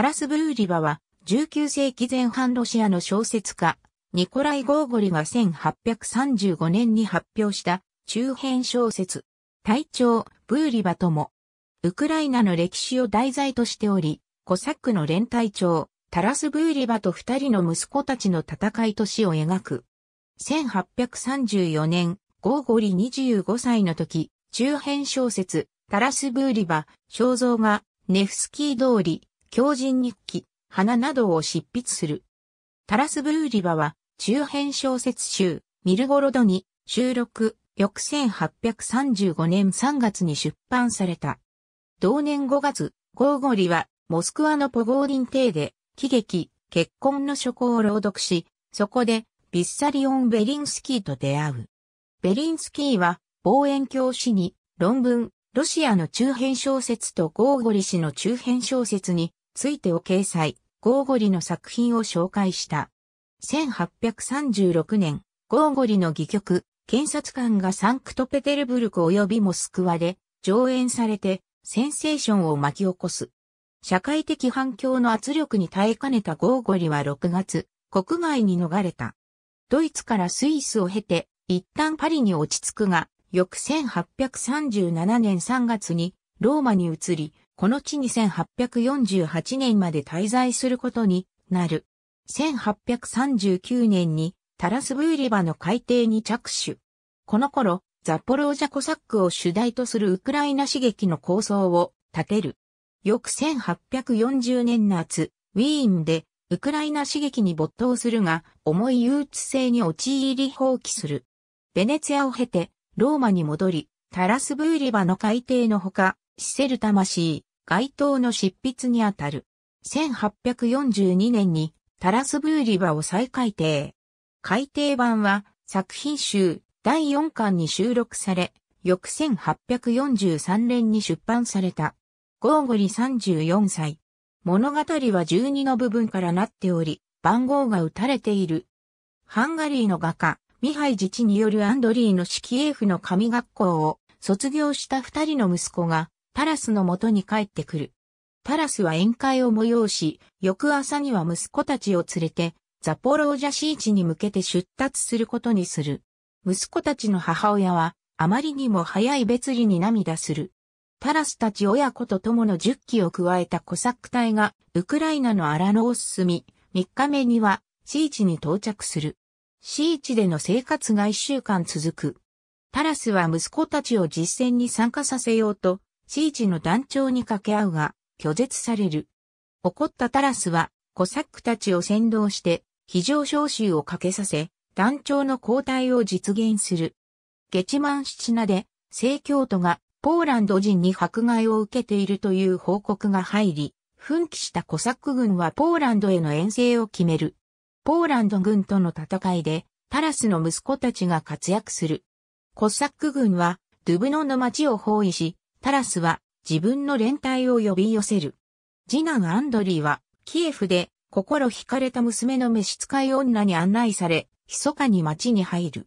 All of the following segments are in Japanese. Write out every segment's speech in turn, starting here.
タラス・ブーリバは、19世紀前半ロシアの小説家、ニコライ・ゴーゴリが1835年に発表した中編小説、隊長、ブーリバとも、ウクライナの歴史を題材としており、コサックの連隊長、タラス・ブーリバと二人の息子たちの戦いと死を描く。1834年、ゴーゴリ25歳の時、中編小説、タラス・ブーリバ、肖像が、ネフスキー通り、狂人日記、花などを執筆する。タラス・ブーリバは、中編小説集、ミルゴロドに収録、翌1835年3月に出版された。同年5月、ゴーゴリは、モスクワのポゴーリン邸で、喜劇、結婚の書庫を朗読し、そこで、ビッサリオン・ベリンスキーと出会う。ベリンスキーは、望遠鏡誌に、論文、ロシアの中編小説とゴーゴリ氏の中編小説に、ついてを掲載、ゴーゴリの作品を紹介した。1836年、ゴーゴリの戯曲、検察官がサンクトペテルブルク及びモスクワで上演されてセンセーションを巻き起こす。社会的反響の圧力に耐えかねたゴーゴリは6月、国外に逃れた。ドイツからスイスを経て、一旦パリに落ち着くが、翌1837年3月にローマに移り、この地に1848年まで滞在することになる。1839年にタラスブーリバの海底に着手。この頃、ザポロージャコサックを主題とするウクライナ刺激の構想を立てる。翌1840年夏、ウィーンでウクライナ刺激に没頭するが、重い憂鬱性に陥り放棄する。ベネツィアを経て、ローマに戻り、タラスブーリバの海底のほか、シセル魂、街頭の執筆にあたる。1842年にタラスブーリバを再改訂。改訂版は作品集第4巻に収録され、翌1843年に出版された。ゴーゴリ34歳。物語は12の部分からなっており、番号が打たれている。ハンガリーの画家、ミハイ自治によるアンドリーの式キエフの神学校を卒業した二人の息子がタラスの元に帰ってくる。タラスは宴会を催し、翌朝には息子たちを連れて、ザポロージャ市地に向けて出立することにする。息子たちの母親は、あまりにも早い別離に涙する。タラスたち親子と友の10機を加えたコサック隊が、ウクライナのアラノを進み、3日目には、シーチに到着する。シーチでの生活が1週間続く。タラスは息子たちを実践に参加させようと、シーチの団長に掛け合うが、拒絶される。怒ったタラスは、コサックたちを先導して、非常招集をかけさせ、団長の交代を実現する。ゲチマンシチナで、聖教徒がポーランド人に迫害を受けているという報告が入り、奮起したコサック軍はポーランドへの遠征を決める。ポーランド軍との戦いで、タラスの息子たちが活躍する。コサック軍は、ドゥブノの町を包囲し、タラスは自分の連帯を呼び寄せる。次男アンドリーは、キエフで心惹かれた娘の召使い女に案内され、密かに町に入る。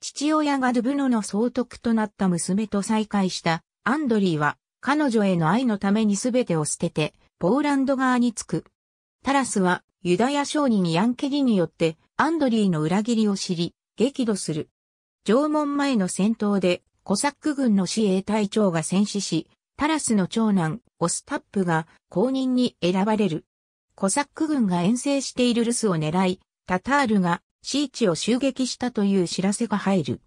父親がドゥブノの総督となった娘と再会したアンドリーは彼女への愛のために全てを捨ててポーランド側に着く。タラスはユダヤ商人ヤンケリによってアンドリーの裏切りを知り激怒する。縄文前の戦闘でコサック軍の司衛隊長が戦死し、タラスの長男、オスタップが後任に選ばれる。コサック軍が遠征しているルスを狙い、タタールが市チを襲撃したという知らせが入る。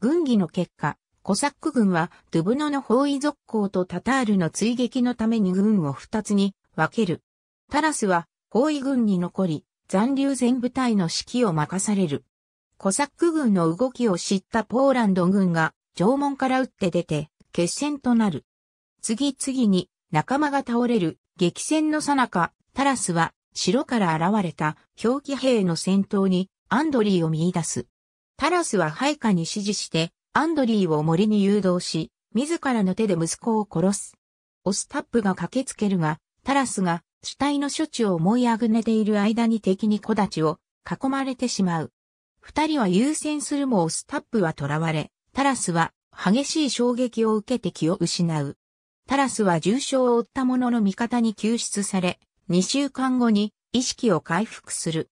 軍議の結果、コサック軍はドゥブノの包囲続行とタタールの追撃のために軍を二つに分ける。タラスは包囲軍に残り、残留全部隊の指揮を任される。コサック軍の動きを知ったポーランド軍が城門から打って出て、決戦となる。次々に仲間が倒れる激戦の最中、タラスは城から現れた狂気兵の戦闘にアンドリーを見出す。タラスは配下に指示してアンドリーを森に誘導し、自らの手で息子を殺す。オスタップが駆けつけるが、タラスが死体の処置を思いあぐねている間に敵に小立ちを囲まれてしまう。二人は優先するもオスタップは囚われ、タラスは激しい衝撃を受けて気を失う。タラスは重傷を負ったものの味方に救出され、2週間後に意識を回復する。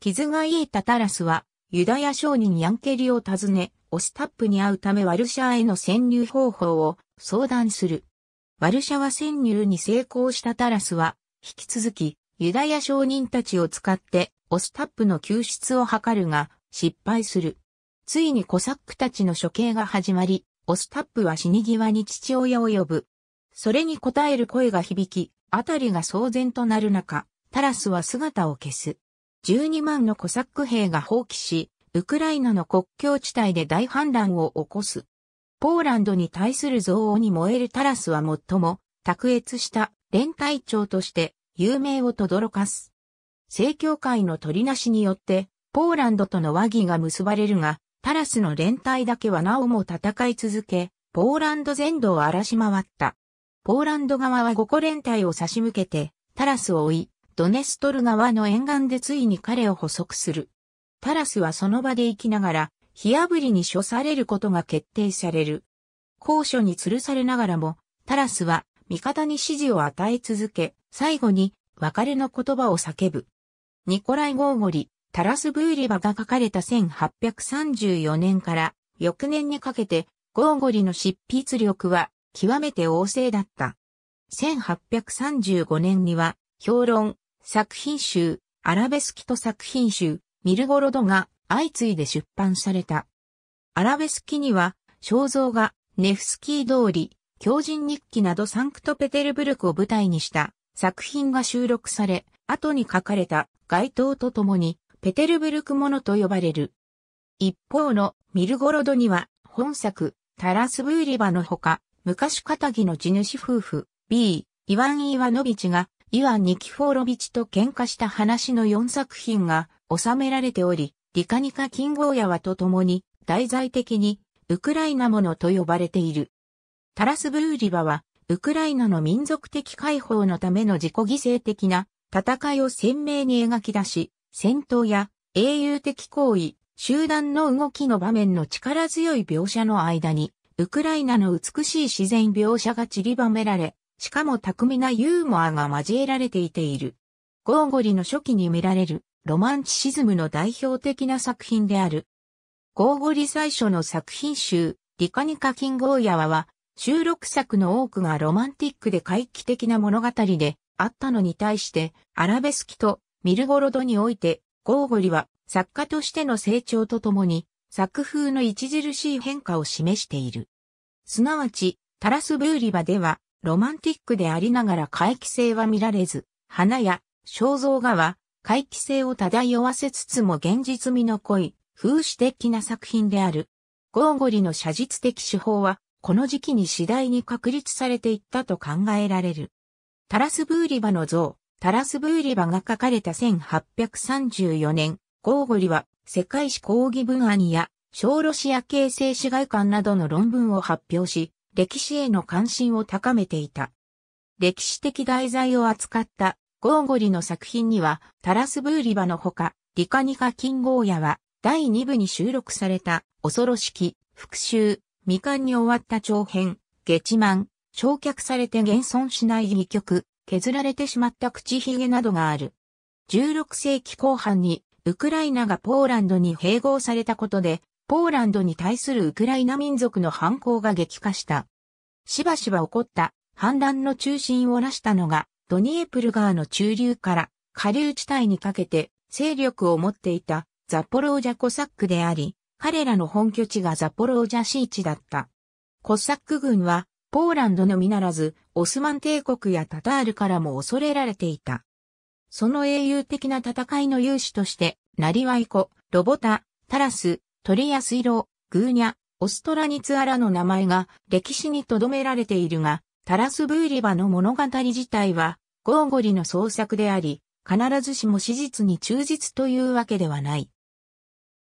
傷が癒えたタラスは、ユダヤ商人ヤンケリを訪ね、オスタップに会うためワルシャへの潜入方法を相談する。ワルシャワ潜入に成功したタラスは、引き続き、ユダヤ商人たちを使って、オスタップの救出を図るが、失敗する。ついにコサックたちの処刑が始まり、オスタップは死に際に父親を呼ぶ。それに応える声が響き、あたりが騒然となる中、タラスは姿を消す。12万のコサック兵が放棄し、ウクライナの国境地帯で大反乱を起こす。ポーランドに対する憎悪に燃えるタラスは最も卓越した連隊長として有名を轟かす。正教会の取りなしによって、ポーランドとの和議が結ばれるが、タラスの連隊だけはなおも戦い続け、ポーランド全土を荒らし回った。ポーランド側は5個連隊を差し向けて、タラスを追い、ドネストル側の沿岸でついに彼を捕捉する。タラスはその場で生きながら、火炙りに処されることが決定される。高所に吊るされながらも、タラスは味方に指示を与え続け、最後に別れの言葉を叫ぶ。ニコライ・ゴーゴリ、タラスブーリバが書かれた1834年から翌年にかけてゴーゴリの執筆力は極めて旺盛だった。1835年には評論、作品集、アラベスキと作品集、ミルゴロドが相次いで出版された。アラベスキには肖像画、ネフスキー通り、狂人日記などサンクトペテルブルクを舞台にした作品が収録され、後に書かれた街頭とともにペテルブルクものと呼ばれる。一方のミルゴロドには、本作、タラスブーリバのほか、昔仇の地主夫婦、B、イワン・イワノビチが、イワン・ニキフォーロビチと喧嘩した話の4作品が収められており、リカニカ・キンゴーヤワと共に、題材的に、ウクライナものと呼ばれている。タラスブーリバは、ウクライナの民族的解放のための自己犠牲的な戦いを鮮明に描き出し、戦闘や英雄的行為、集団の動きの場面の力強い描写の間に、ウクライナの美しい自然描写が散りばめられ、しかも巧みなユーモアが交えられていている。ゴーゴリの初期に見られるロマンチシズムの代表的な作品である。ゴーゴリ最初の作品集、リカニカキンゴーヤワは、収録作の多くがロマンティックで回帰的な物語であったのに対して、アラベスキとミルゴロドにおいて、ゴーゴリは作家としての成長とともに、作風の著しい変化を示している。すなわち、タラスブーリバでは、ロマンティックでありながら回帰性は見られず、花や肖像画は回帰性を漂わせつつも現実味の濃い、風刺的な作品である。ゴーゴリの写実的手法は、この時期に次第に確立されていったと考えられる。タラスブーリバの像、タラスブーリバが書かれた1834年、ゴーゴリは世界史講義文案や小ロシア系政市外観などの論文を発表し、歴史への関心を高めていた。歴史的題材を扱ったゴーゴリの作品には、タラスブーリバのほか、リカニカ金剛屋は、第2部に収録された、恐ろしき、復讐、未完に終わった長編、月満、焼却されて現存しない戯曲、削られてしまった口ひげなどがある。16世紀後半にウクライナがポーランドに併合されたことで、ポーランドに対するウクライナ民族の反抗が激化した。しばしば起こった反乱の中心を成したのが、ドニエプル川の中流から下流地帯にかけて勢力を持っていたザポロージャコサックであり、彼らの本拠地がザポロージャ市地だった。コサック軍は、ポーランドのみならず、オスマン帝国やタタールからも恐れられていた。その英雄的な戦いの勇士として、ナリワイコ、ロボタ、タラス、トリアスイロ、グーニャ、オストラニツアラの名前が歴史に留められているが、タラスブーリバの物語自体は、ゴーゴリの創作であり、必ずしも史実に忠実というわけではない。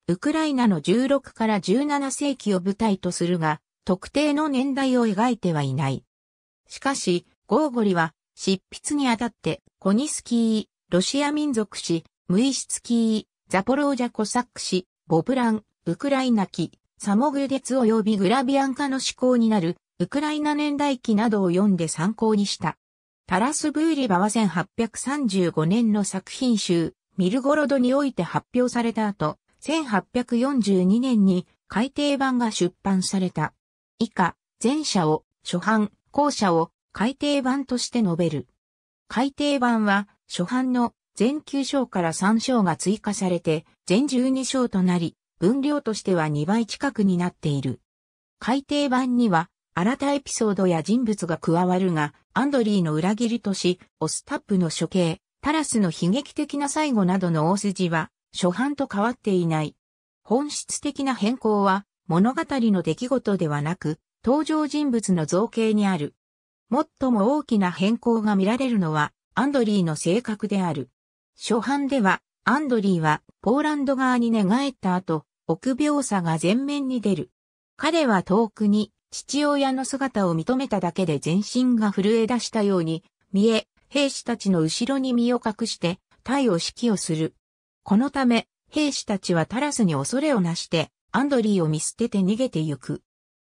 ウクライナの16から17世紀を舞台とするが、特定の年代を描いてはいない。しかし、ゴーゴリは、執筆にあたって、コニスキー、ロシア民族史、ムイシツキー、ザポロージャコサック史、ボブラン、ウクライナ記、サモグデツ及びグラビアン化の思考になる、ウクライナ年代記などを読んで参考にした。タラス・ブーリバは1835年の作品集、ミルゴロドにおいて発表された後、1842年に改訂版が出版された。以下、前者を初版、後者を改訂版として述べる。改訂版は、初版の全9章から3章が追加されて、全12章となり、分量としては2倍近くになっている。改訂版には、新たエピソードや人物が加わるが、アンドリーの裏切りとし、オスタップの処刑、タラスの悲劇的な最後などの大筋は、初版と変わっていない。本質的な変更は、物語の出来事ではなく、登場人物の造形にある。最も大きな変更が見られるのは、アンドリーの性格である。初版では、アンドリーはポーランド側に寝返った後、臆病さが前面に出る。彼は遠くに父親の姿を認めただけで全身が震え出したように見え、兵士たちの後ろに身を隠して隊を指揮をする。このため、兵士たちはタラスに恐れをなして、アンドリーを見捨てて逃げてゆく。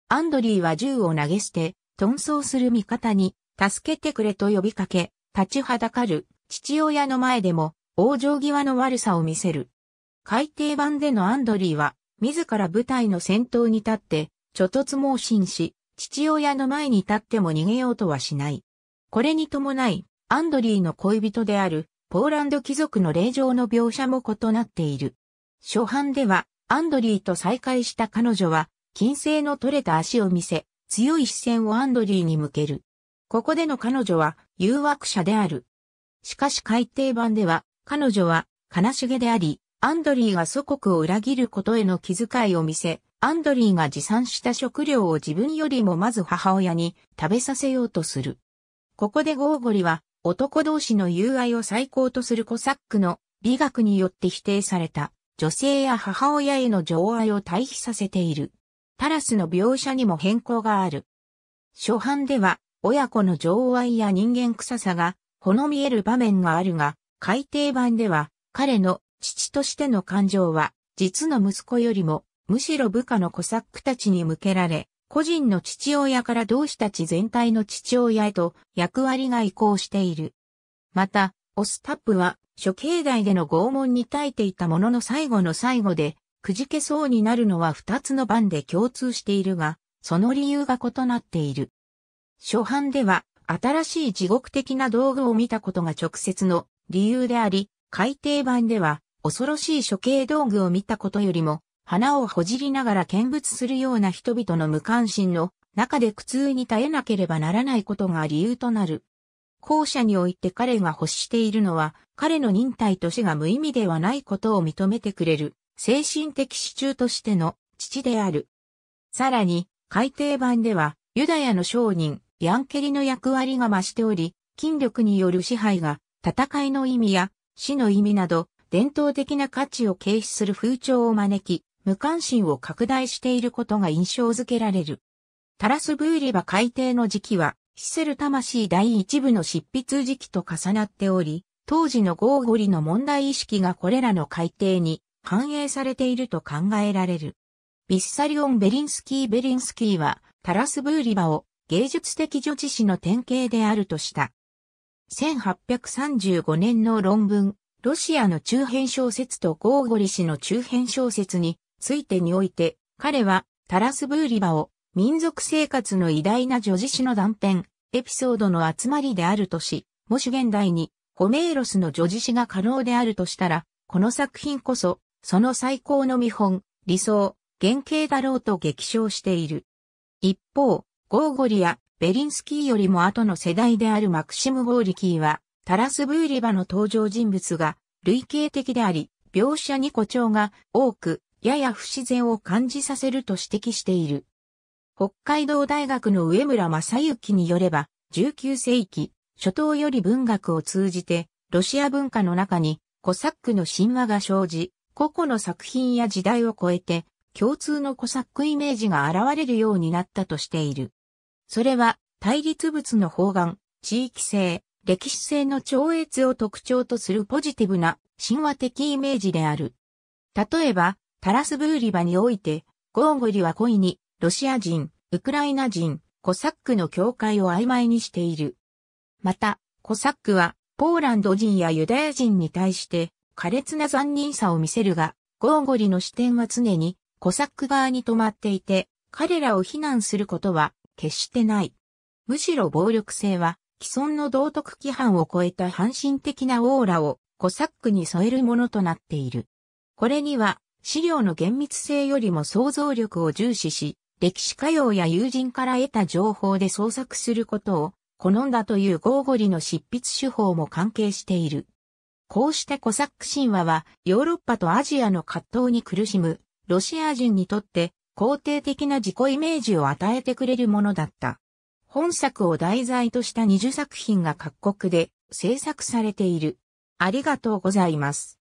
アンドリーは銃を投げ捨て、遁走する味方に、助けてくれと呼びかけ、立ちはだかる、父親の前でも、往生際の悪さを見せる。海底版でのアンドリーは、自ら部隊の先頭に立って、ちょとつ猛進し、父親の前に立っても逃げようとはしない。これに伴い、アンドリーの恋人である、ポーランド貴族の霊場の描写も異なっている。初版では、アンドリーと再会した彼女は、金星の取れた足を見せ、強い視線をアンドリーに向ける。ここでの彼女は誘惑者である。しかし改訂版では、彼女は悲しげであり、アンドリーが祖国を裏切ることへの気遣いを見せ、アンドリーが持参した食料を自分よりもまず母親に食べさせようとする。ここでゴーゴリは男同士の友愛を最高とするコサックの美学によって否定された女性や母親への情愛を対比させている。タラスの描写にも変更がある。初版では、親子の情愛や人間臭さが、ほの見える場面があるが、改訂版では、彼の父としての感情は、実の息子よりも、むしろ部下のコサックたちに向けられ、個人の父親から同志たち全体の父親へと役割が移行している。また、オスタップは、処刑台での拷問に耐えていたものの最後の最後で、くじけそうになるのは2つの版で共通しているが、その理由が異なっている。初版では、新しい地獄的な道具を見たことが直接の理由であり、改訂版では、恐ろしい処刑道具を見たことよりも、花をほじりながら見物するような人々の無関心の中で苦痛に耐えなければならないことが理由となる。後者において彼が欲しているのは、彼の忍耐と死が無意味ではないことを認めてくれる、精神的支柱としての父である。さらに、改訂版では、ユダヤの商人、ヤンケリの役割が増しており、筋力による支配が、戦いの意味や、死の意味など、伝統的な価値を軽視する風潮を招き、無関心を拡大していることが印象づけられる。タラス・ブーリバ改訂の時期は、シセル魂第一部の執筆時期と重なっており、当時のゴーゴリの問題意識がこれらの改訂に反映されていると考えられる。ビッサリオン・ベリンスキー・ベリンスキーは、タラス・ブーリバを芸術的女子史の典型であるとした。1835年の論文、ロシアの中編小説とゴーゴリ氏の中編小説についてにおいて、彼はタラス・ブーリバを民族生活の偉大な女子史の断片、エピソードの集まりであるとし、もし現代にホメーロスの女子史が可能であるとしたら、この作品こそその最高の見本、理想、原型だろうと激賞している。一方、ゴーゴリやベリンスキーよりも後の世代であるマクシム・ゴーリキーは、タラス・ブーリバの登場人物が類型的であり、描写に誇張が多く、やや不自然を感じさせると指摘している。北海道大学の上村正幸によれば、19世紀、初頭より文学を通じて、ロシア文化の中にコサックの神話が生じ、個々の作品や時代を超えて、共通のコサックイメージが現れるようになったとしている。それは、対立物の方眼、地域性、歴史性の超越を特徴とするポジティブな神話的イメージである。例えば、タラスブーリバにおいて、ゴーゴリは故意に、ロシア人、ウクライナ人、コサックの境界を曖昧にしている。また、コサックは、ポーランド人やユダヤ人に対して、苛烈な残忍さを見せるが、ゴーゴリの視点は常にコサック側に止まっていて、彼らを非難することは決してない。むしろ暴力性は既存の道徳規範を超えた反身的なオーラをコサックに添えるものとなっている。これには資料の厳密性よりも想像力を重視し、歴史家用や友人から得た情報で創作することを好んだというゴーゴリの執筆手法も関係している。こうしてコサック神話はヨーロッパとアジアの葛藤に苦しむロシア人にとって肯定的な自己イメージを与えてくれるものだった。本作を題材とした20作品が各国で制作されている。ありがとうございます。